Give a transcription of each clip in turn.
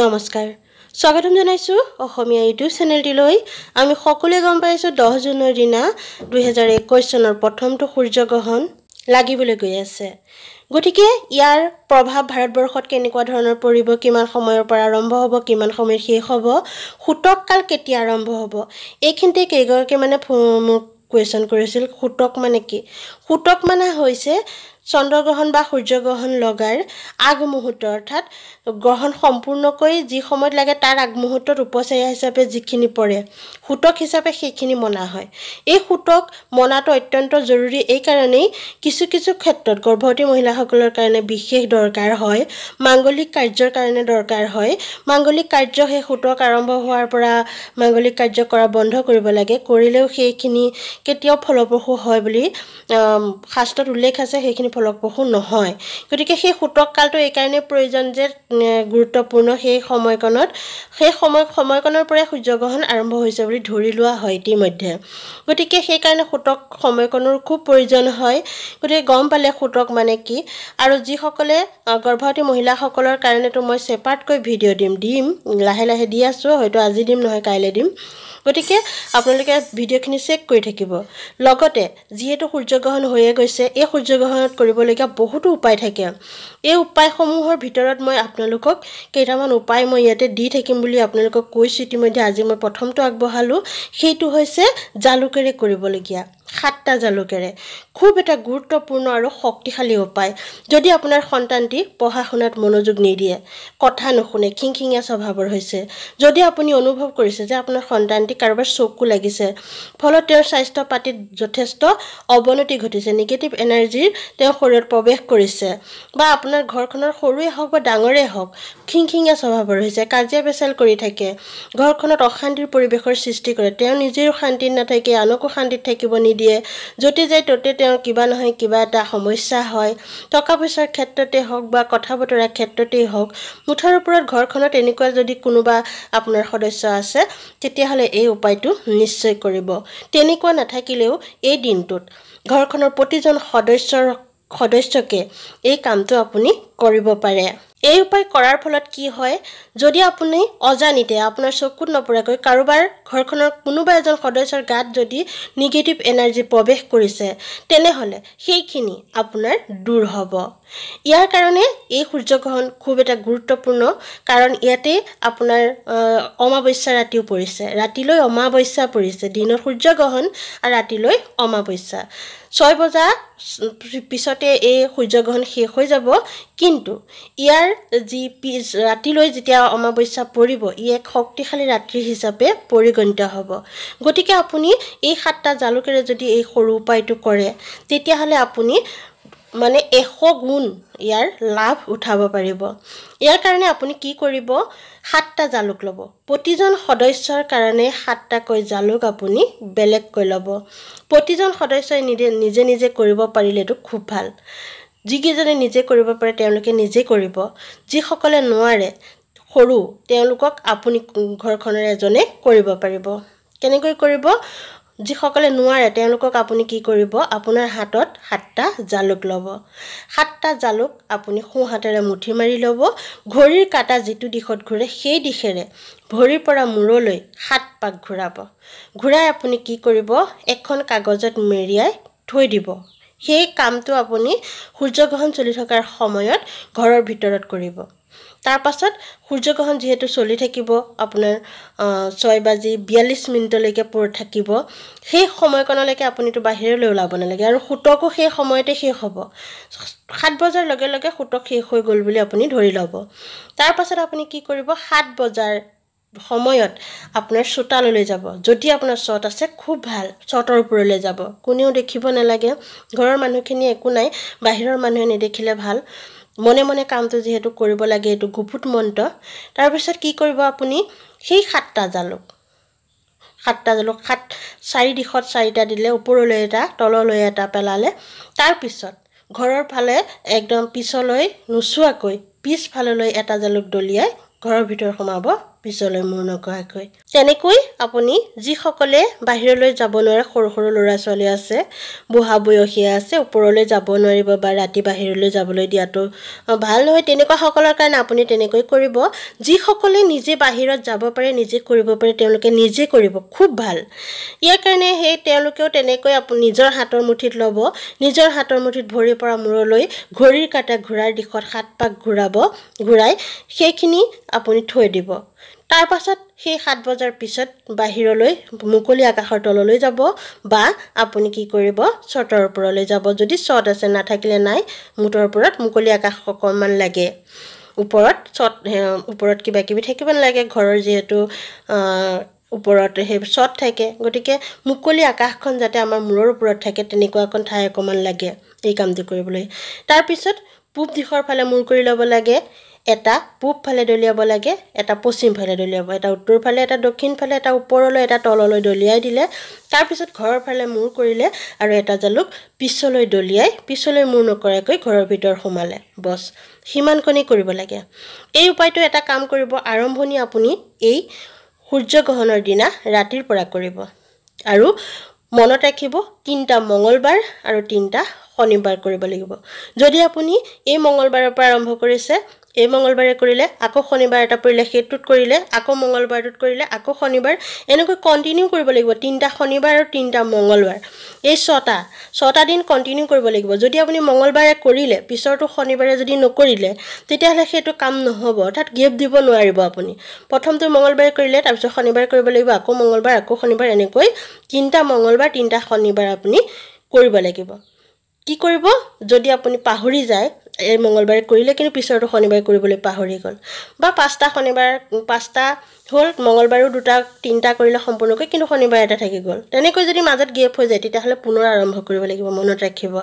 নমস্কাৰ স্বাগতম জনাইছোঁ অসমীয়া ইউটিউব চেনেলটিলৈ আমি সকলোৱে গম পাইছোঁ দহ জুনৰ দিনা দুহেজাৰ একৈছ চনৰ প্ৰথমটো সূৰ্যগ্ৰহণ লাগিবলৈ গৈ আছে গতিকে ইয়াৰ প্ৰভাৱ ভাৰতবৰ্ষত কেনেকুৱা ধৰণৰ পৰিব কিমান সময়ৰ পৰা আৰম্ভ হ'ব কিমান সময়ত শেষ হ'ব কাল কেতিয়া আৰম্ভ হ'ব এইখিনিতে কেইগৰাকীমানে মোক কুৱেশ্যন কৰিছিল সূতক মানে কি কুটক মানা হৈছে চন্দ্ৰগ্ৰহণ বা সূৰ্যগ্ৰহণ লগাৰ আগমুহূৰ্ত অৰ্থাৎ গ্ৰহণ সম্পূৰ্ণকৈ যি সময়ত লাগে তাৰ আগমুহূৰ্তত উপচাৰ্য হিচাপে যিখিনি পৰে সূতক হিচাপে সেইখিনি মনা হয় এই সূতক মনাটো অত্যন্ত জৰুৰী এইকাৰণেই কিছু কিছু ক্ষেত্ৰত গৰ্ভৱতী মহিলাসকলৰ কাৰণে বিশেষ দৰকাৰ হয় মাংগলিক কাৰ্যৰ কাৰণে দৰকাৰ হয় মাংগলিক কাৰ্য সেই সূতক আৰম্ভ হোৱাৰ পৰা মাংগলিক কাৰ্য কৰা বন্ধ কৰিব লাগে কৰিলেও সেইখিনি কেতিয়াও ফলপ্ৰসূ হয় বুলি শাস্ত্ৰত উল্লেখ আছে সেইখিনি ফলপ্ৰসূ নহয় গতিকে সেই সূতক কালটো এইকাৰণেই প্ৰয়োজন যে গুৰুত্বপূৰ্ণ সেই সময়কণত সেই সময় সময়কণৰ পৰাই সূৰ্যগ্ৰহণ আৰম্ভ হৈছে বুলি ধৰি লোৱা হয় ইতিমধ্যে গতিকে সেইকাৰণে সূতক সময়কণৰ খুব প্ৰয়োজন হয় গতিকে গম পালে সূতক মানে কি আৰু যিসকলে গৰ্ভৱতী মহিলাসকলৰ কাৰণেতো মই চেপাৰ্টকৈ ভিডিঅ' দিম দিম লাহে লাহে দি আছোঁ হয়তো আজি দিম নহয় কাইলৈ দিম গতিকে আপোনালোকে ভিডিঅ'খিনি চেক কৰি থাকিব লগতে যিহেতু সূৰ্যগ্ৰহণ হৈয়ে গৈছে এই সূৰ্যগ্ৰহণত কৰিবলগীয়া বহুতো উপায় থাকে এই উপায়সমূহৰ ভিতৰত মই আপোনালোকক কেইটামান উপায় মই ইয়াতে দি থাকিম বুলি আপোনালোকক কৈছোঁ ইতিমধ্যে আজি মই প্ৰথমটো আগবঢ়ালোঁ সেইটো হৈছে জালুকেৰে কৰিবলগীয়া সাতটা জালুকেৰে খুব এটা গুৰুত্বপূৰ্ণ আৰু শক্তিশালী উপায় যদি আপোনাৰ সন্তানটি পঢ়া শুনাত মনোযোগ নিদিয়ে কথা নুশুনে খিংখিঙীয়া স্বভাৱৰ হৈছে যদি আপুনি অনুভৱ কৰিছে যে আপোনাৰ সন্তানটি কাৰোবাৰ চকু লাগিছে ফলত তেওঁৰ স্বাস্থ্য পাতিত যথেষ্ট অৱনতি ঘটিছে নিগেটিভ এনাৰ্জিৰ তেওঁৰ শৰীৰত প্ৰৱেশ কৰিছে বা আপোনাৰ ঘৰখনৰ সৰুৱে হওক বা ডাঙৰেই হওক খিংখিঙীয়া স্বভাৱৰ হৈছে কাজিয়া পেচাল কৰি থাকে ঘৰখনত অশান্তিৰ পৰিৱেশৰ সৃষ্টি কৰে তেওঁ নিজেও শান্তিত নাথাকে আনকো শান্তিত থাকিব নিদিয়ে দিয়ে য'তে যায় ত'তে তেওঁ কিবা নহয় কিবা এটা সমস্যা হয় টকা পইচাৰ ক্ষেত্ৰতে হওক বা কথা বতৰাৰ ক্ষেত্ৰতেই হওক মুঠৰ ওপৰত ঘৰখনত এনেকুৱা যদি কোনোবা আপোনাৰ সদস্য আছে তেতিয়াহ'লে এই উপায়টো নিশ্চয় কৰিব তেনেকুৱা নাথাকিলেও এই দিনটোত ঘৰখনৰ প্ৰতিজন সদস্যৰ সদস্যকে এই কামটো আপুনি কৰিব পাৰে এই উপায় কৰাৰ ফলত কি হয় যদি আপুনি অজানিতে আপোনাৰ চকুত নপৰাকৈ কাৰোবাৰ ঘৰখনৰ কোনোবা এজন সদস্যৰ গাত যদি নিগেটিভ এনাৰ্জি প্ৰৱেশ কৰিছে তেনেহ'লে সেইখিনি আপোনাৰ দূৰ হ'ব ইয়াৰ কাৰণে এই সূৰ্যগ্ৰহণ খুব এটা গুৰুত্বপূৰ্ণ কাৰণ ইয়াতে আপোনাৰ অমাৱস্যা ৰাতিও পৰিছে ৰাতিলৈ অমাৱস্যা পৰিছে দিনৰ সূৰ্যগ্ৰহণ আৰু ৰাতিলৈ অমাৱস্যা ছয় বজা পিছতে এই সূৰ্যগ্ৰহণ শেষ হৈ যাব কিন্তু ইয়াৰ যি পিছ ৰাতিলৈ যেতিয়া অমাৱস্যা পৰিব ই এক শক্তিশালী ৰাতি হিচাপে পৰিগণিত হ'ব গতিকে আপুনি এই সাতটা জালুকেৰে যদি এই সৰু উপায়টো কৰে তেতিয়াহ'লে আপুনি মানে এশ গুণ ইয়াৰ লাভ উঠাব পাৰিব ইয়াৰ কাৰণে আপুনি কি কৰিব সাতটা জালুক ল'ব প্ৰতিজন সদস্যৰ কাৰণে সাতটাকৈ জালুক আপুনি বেলেগকৈ ল'ব প্ৰতিজন সদস্যই নিজে নিজে নিজে কৰিব পাৰিলেতো খুব ভাল যিকেইজনে নিজে কৰিব পাৰে তেওঁলোকে নিজে কৰিব যিসকলে নোৱাৰে সৰু তেওঁলোকক আপুনি ঘৰখনৰ এজনে কৰিব পাৰিব কেনেকৈ কৰিব যিসকলে নোৱাৰে তেওঁলোকক আপুনি কি কৰিব আপোনাৰ হাতত সাতটা জালুক ল'ব সাতটা জালুক আপুনি সোঁহাতেৰে মুঠি মাৰি ল'ব ঘড়ীৰ কাটা যিটো দিশত ঘূৰে সেই দিশেৰে ভৰিৰ পৰা মূৰলৈ সাত পাক ঘূৰাব ঘূৰাই আপুনি কি কৰিব এখন কাগজত মেৰিয়াই থৈ দিব সেই কামটো আপুনি সূৰ্যগ্ৰহণ চলি থকাৰ সময়ত ঘৰৰ ভিতৰত কৰিব তাৰপাছত সূৰ্যগ্ৰহণ যিহেতু চলি থাকিব আপোনাৰ ছয় বাজি বিয়াল্লিছ মিনিটলৈকে পৰি থাকিব সেই সময়কণলৈকে আপুনিতো বাহিৰলৈ ওলাব নালাগে আৰু সোঁতকো সেই সময়তে শেষ হ'ব সাত বজাৰ লগে লগে সোতক শেষ হৈ গ'ল বুলি আপুনি ধৰি ল'ব তাৰপাছত আপুনি কি কৰিব সাত বজাৰ সময়ত আপোনাৰ চোতাললৈ যাব যদি আপোনাৰ চট আছে খুব ভাল চটৰ ওপৰলৈ যাব কোনেও দেখিব নালাগে ঘৰৰ মানুহখিনি একো নাই বাহিৰৰ মানুহে নেদেখিলে ভাল মনে মনে কামটো যিহেতু কৰিব লাগে এইটো ঘুপুত মন্ত্ৰ তাৰপিছত কি কৰিব আপুনি সেই সাতটা জালুক সাতটা জালুক সাত চাৰি দিশত চাৰিটা দিলে ওপৰলৈ এটা তললৈ এটা পেলালে তাৰপিছত ঘৰৰ ফালে একদম পিছলৈ নোচোৱাকৈ পিছফাললৈ এটা জালুক দলিয়াই ঘৰৰ ভিতৰত সোমাব পিছলৈ মূৰ নকৰাকৈ তেনেকৈ আপুনি যিসকলে বাহিৰলৈ যাব নোৱাৰে সৰু সৰু ল'ৰা ছোৱালী আছে বুঢ়া বয়সীয়া আছে ওপৰলৈ যাব নোৱাৰিব বা ৰাতি বাহিৰলৈ যাবলৈ দিয়াটো ভাল নহয় তেনেকুৱাসকলৰ কাৰণে আপুনি তেনেকৈ কৰিব যিসকলে নিজে বাহিৰত যাব পাৰে নিজে কৰিব পাৰে তেওঁলোকে নিজে কৰিব খুব ভাল ইয়াৰ কাৰণে সেই তেওঁলোকেও তেনেকৈ নিজৰ হাতৰ মুঠিত ল'ব নিজৰ হাতৰ মুঠিত ভৰিৰ পৰা মূৰলৈ ঘড়ীৰ কাটা ঘূৰাৰ দিশত সাত পাক ঘূৰাব ঘূৰাই সেইখিনি আপুনি থৈ দিব তাৰপাছত সেই সাত বজাৰ পিছত বাহিৰলৈ মুকলি আকাশৰ তললৈ যাব বা আপুনি কি কৰিব চৰ্টৰ ওপৰলৈ যাব যদি চৰ্ট আছে নাথাকিলে নাই মুঠৰ ওপৰত মুকলি আকাশ অকণমান লাগে ওপৰত চট ওপৰত কিবা কিবি থাকিব নালাগে ঘৰৰ যিহেতু ওপৰত সেই চট থাকে গতিকে মুকলি আকাশখন যাতে আমাৰ মূৰৰ ওপৰত থাকে তেনেকুৱা এখন ঠাই অকণমান লাগে এই কামটো কৰিবলৈ তাৰপিছত পূব দিশৰ ফালে মূৰ কৰি ল'ব লাগে এটা পূব ফালে দলিয়াব লাগে এটা পশ্চিম ফালে দলিয়াব এটা উত্তৰফালে এটা দক্ষিণ ফালে এটা ওপৰলৈ এটা তললৈ দলিয়াই দিলে তাৰপিছত ঘৰৰ ফালে মূৰ কৰিলে আৰু এটা জালুক পিছলৈ দলিয়াই পিছলৈ মূৰ নকৰাকৈ ঘৰৰ ভিতৰত সোমালে বছ সিমানকণেই কৰিব লাগে এই উপায়টো এটা কাম কৰিব আৰম্ভণি আপুনি এই সূৰ্যগ্ৰহণৰ দিনা ৰাতিৰ পৰা কৰিব আৰু মনত ৰাখিব তিনিটা মঙলবাৰ আৰু তিনিটা শনিবাৰ কৰিব লাগিব যদি আপুনি এই মঙলবাৰৰ পৰা আৰম্ভ কৰিছে এই মঙলবাৰে কৰিলে আকৌ শনিবাৰ এটা পৰিলে সেইটোত কৰিলে আকৌ মঙলবাৰটোত কৰিলে আকৌ শনিবাৰ এনেকৈ কণ্টিনিউ কৰিব লাগিব তিনিটা শনিবাৰ আৰু তিনিটা মঙলবাৰ এই ছটা ছটা দিন কণ্টিনিউ কৰিব লাগিব যদি আপুনি মঙলবাৰে কৰিলে পিছৰটো শনিবাৰে যদি নকৰিলে তেতিয়াহ'লে সেইটো কাম নহ'ব অৰ্থাৎ গেপ দিব নোৱাৰিব আপুনি প্ৰথমটো মঙলবাৰে কৰিলে তাৰপিছত শনিবাৰে কৰিব লাগিব আকৌ মঙলবাৰ আকৌ শনিবাৰ এনেকৈ তিনিটা মঙলবাৰ তিনিটা শনিবাৰ আপুনি কৰিব লাগিব কি কৰিব যদি আপুনি পাহৰি যায় এই মঙলবাৰে কৰিলে কিন্তু পিছৰটো শনিবাৰে কৰিবলৈ পাহৰি গ'ল বা পাঁচটা শনিবাৰ পাঁচটা হ'ল মঙলবাৰেও দুটা তিনিটা কৰিলে সম্পূৰ্ণকৈ কিন্তু শনিবাৰে এটা থাকি গ'ল তেনেকৈ যদি মাজত গেপ হৈ যায় তেতিয়াহ'লে পুনৰ আৰম্ভ কৰিব লাগিব মনত ৰাখিব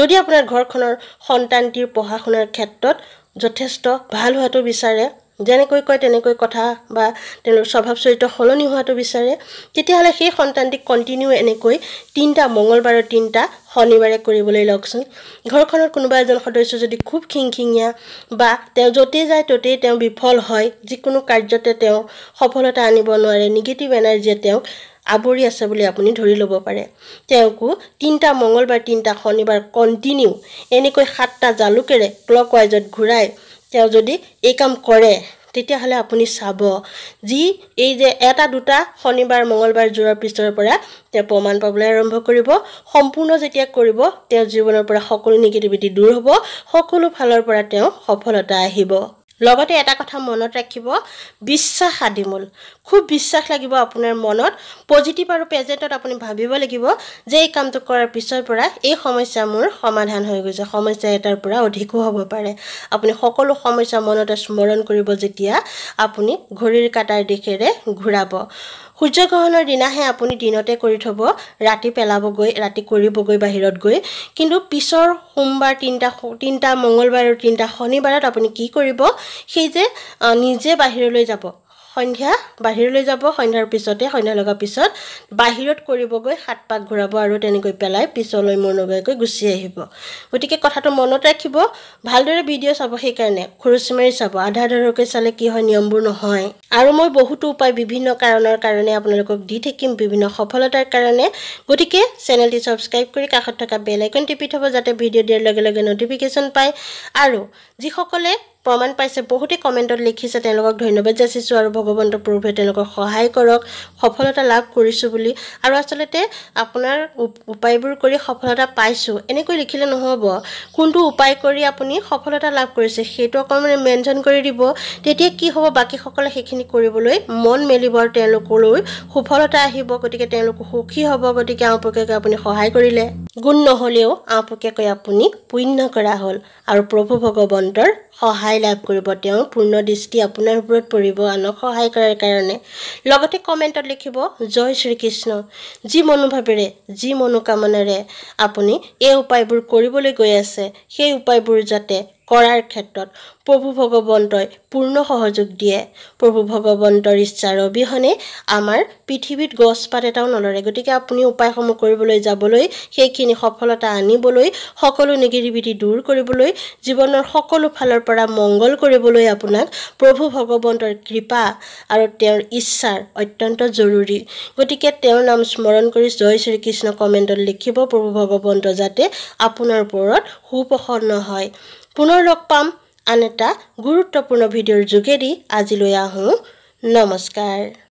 যদি আপোনাৰ ঘৰখনৰ সন্তানটিৰ পঢ়া শুনাৰ ক্ষেত্ৰত যথেষ্ট ভাল হোৱাটো বিচাৰে যেনেকৈ কয় তেনেকৈ কথা বা তেওঁলোকৰ স্বভাৱ চৰিত্ৰ সলনি হোৱাটো বিচাৰে তেতিয়াহ'লে সেই সন্তানটিক কণ্টিনিউ এনেকৈ তিনিটা মঙলবাৰৰ তিনিটা শনিবাৰে কৰিবলৈ লওকচোন ঘৰখনৰ কোনোবা এজন সদস্য যদি খুব খিংখিঙীয়া বা তেওঁ য'তেই যায় ত'তেই তেওঁ বিফল হয় যিকোনো কাৰ্যতে তেওঁ সফলতা আনিব নোৱাৰে নিগেটিভ এনাৰ্জীয়ে তেওঁক আৱৰি আছে বুলি আপুনি ধৰি ল'ব পাৰে তেওঁকো তিনিটা মঙলবাৰ তিনিটা শনিবাৰ কণ্টিনিউ এনেকৈ সাতটা জালুকেৰে ক্লক ৱাইজত ঘূৰাই তেওঁ যদি এই কাম কৰে তেতিয়াহ'লে আপুনি চাব যি এই যে এটা দুটা শনিবাৰ মঙলবাৰ যোৱাৰ পিছৰ পৰা তেওঁ প্ৰমাণ পাবলৈ আৰম্ভ কৰিব সম্পূৰ্ণ যেতিয়া কৰিব তেওঁৰ জীৱনৰ পৰা সকলো নিগেটিভিটি দূৰ হ'ব সকলো ফালৰ পৰা তেওঁ সফলতা আহিব লগতে এটা কথা মনত ৰাখিব বিশ্বাস আদিমূল খুব বিশ্বাস লাগিব আপোনাৰ মনত পজিটিভ আৰু প্ৰেজেণ্টত আপুনি ভাবিব লাগিব যে এই কামটো কৰাৰ পিছৰ পৰা এই সমস্যা মোৰ সমাধান হৈ গৈছে সমস্যা এটাৰ পৰা অধিকো হ'ব পাৰে আপুনি সকলো সমস্যা মনতে স্মৰণ কৰিব যেতিয়া আপুনি ঘড়ীৰ কাটাৰ দিশেৰে ঘূৰাব সূৰ্যগ্ৰহণৰ দিনাহে আপুনি দিনতে কৰি থ'ব ৰাতি পেলাবগৈ ৰাতি কৰিবগৈ বাহিৰত গৈ কিন্তু পিছৰ সোমবাৰ তিনিটা তিনিটা মঙলবাৰ আৰু তিনিটা শনিবাৰত আপুনি কি কৰিব সেই যে নিজে বাহিৰলৈ যাব সন্ধ্যা বাহিৰলৈ যাব সন্ধ্যাৰ পিছতে সন্ধ্যা লগাৰ পিছত বাহিৰত কৰিবগৈ সাত পাক ঘূৰাব আৰু তেনেকৈ পেলাই পিছলৈ মোৰ নগৈকৈ গুচি আহিব গতিকে কথাটো মনত ৰাখিব ভালদৰে ভিডিঅ' চাব সেইকাৰণে খৰচি মাৰি চাব আধা আধাৰকৈ চালে কি হয় নিয়মবোৰ নহয় আৰু মই বহুতো উপায় বিভিন্ন কাৰণৰ কাৰণে আপোনালোকক দি থাকিম বিভিন্ন সফলতাৰ কাৰণে গতিকে চেনেলটি ছাবস্ক্ৰাইব কৰি কাষত থকা বেল টিপি থ'ব যাতে ভিডিঅ' দিয়াৰ লগে লগে নটিফিকেশ্যন পায় আৰু যিসকলে প্ৰমাণ পাইছে বহুতেই কমেণ্টত লিখিছে তেওঁলোকক ধন্যবাদ যাচিছোঁ আৰু ভগৱন্ত প্ৰভুৱে তেওঁলোকক সহায় কৰক সফলতা লাভ কৰিছোঁ বুলি আৰু আচলতে আপোনাৰ উপায়বোৰ কৰি সফলতা পাইছোঁ এনেকৈ লিখিলে নহ'ব কোনটো উপায় কৰি আপুনি সফলতা লাভ কৰিছে সেইটো অকণমান মেনশ্যন কৰি দিব তেতিয়া কি হ'ব বাকীসকলে সেইখিনি কৰিবলৈ মন মেলিব আৰু তেওঁলোকলৈ সফলতা আহিব গতিকে তেওঁলোক সুখী হ'ব গতিকে আওপকীয়াকৈ আপুনি সহায় কৰিলে গুণ নহ'লেও আপোকেকৈ আপুনি পুণ্য কৰা হ'ল আৰু প্ৰভু ভগৱন্তৰ সহায় লাভ কৰিব তেওঁ পূৰ্ণ দৃষ্টি আপোনাৰ ওপৰত পৰিব আনক সহায় কৰাৰ কাৰণে লগতে কমেণ্টত লিখিব জয় শ্ৰীকৃষ্ণ যি মনোভাৱেৰে যি মনোকামনাৰে আপুনি এই উপায়বোৰ কৰিবলৈ গৈ আছে সেই উপায়বোৰ যাতে কৰাৰ ক্ষেত্ৰত প্ৰভু ভগৱন্তই পূৰ্ণ সহযোগ দিয়ে প্ৰভু ভগৱন্তৰ ইচ্ছাৰ অবিহনে আমাৰ পৃথিৱীত গছপাত এটাও নলৰে গতিকে আপুনি উপায়সমূহ কৰিবলৈ যাবলৈ সেইখিনি সফলতা আনিবলৈ সকলো নিগিৰিবিধি দূৰ কৰিবলৈ জীৱনৰ সকলো ফালৰ পৰা মংগল কৰিবলৈ আপোনাক প্ৰভু ভগৱন্তৰ কৃপা আৰু তেওঁৰ ইচ্ছাৰ অত্যন্ত জৰুৰী গতিকে তেওঁৰ নাম স্মৰণ কৰি জয় শ্ৰীকৃষ্ণ কমেণ্টত লিখিব প্ৰভু ভগৱন্ত যাতে আপোনাৰ ওপৰত সুপ্ৰসন্ন হয় পুনৰ লগ পাম আন এটা গুৰুত্বপূৰ্ণ ভিডিঅ'ৰ যোগেদি আজিলৈ আহোঁ নমস্কাৰ